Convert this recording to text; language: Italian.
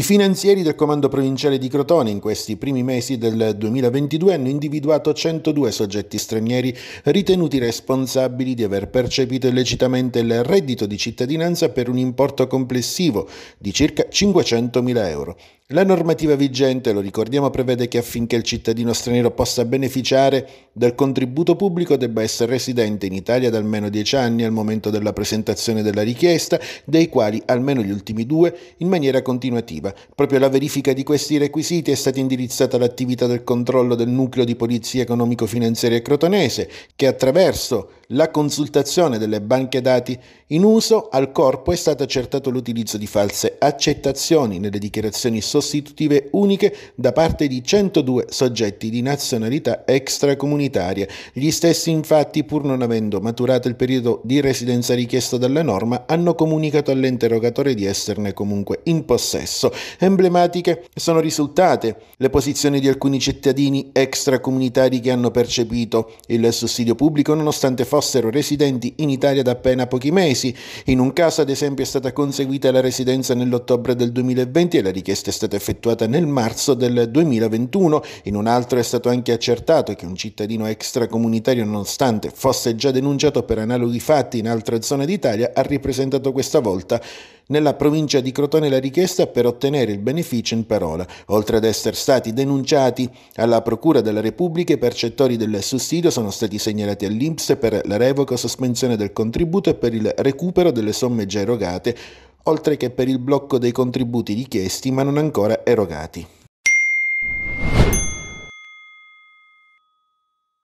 I finanzieri del Comando Provinciale di Crotone in questi primi mesi del 2022 hanno individuato 102 soggetti stranieri ritenuti responsabili di aver percepito illecitamente il reddito di cittadinanza per un importo complessivo di circa 500.000 euro. La normativa vigente, lo ricordiamo, prevede che affinché il cittadino straniero possa beneficiare del contributo pubblico debba essere residente in Italia da almeno 10 anni al momento della presentazione della richiesta, dei quali almeno gli ultimi due in maniera continuativa. Proprio alla verifica di questi requisiti è stata indirizzata l'attività del controllo del nucleo di polizia economico-finanziaria crotonese, che attraverso la consultazione delle banche dati in uso al corpo è stato accertato l'utilizzo di false accettazioni nelle dichiarazioni sociali sostitutive uniche da parte di 102 soggetti di nazionalità extracomunitaria. Gli stessi infatti, pur non avendo maturato il periodo di residenza richiesto dalla norma, hanno comunicato all'interrogatore di esserne comunque in possesso. Emblematiche sono risultate le posizioni di alcuni cittadini extracomunitari che hanno percepito il sussidio pubblico nonostante fossero residenti in Italia da appena pochi mesi. In un caso, ad esempio, è stata conseguita la residenza nell'ottobre del 2020 e la richiesta è stata stata effettuata nel marzo del 2021. In un altro è stato anche accertato che un cittadino extracomunitario, nonostante fosse già denunciato per analoghi fatti in altre zone d'Italia, ha ripresentato questa volta nella provincia di Crotone la richiesta per ottenere il beneficio in parola, oltre ad essere stati denunciati alla Procura della Repubblica i percettori del sussidio sono stati segnalati all'Inps per la revoca o sospensione del contributo e per il recupero delle somme già erogate oltre che per il blocco dei contributi richiesti ma non ancora erogati.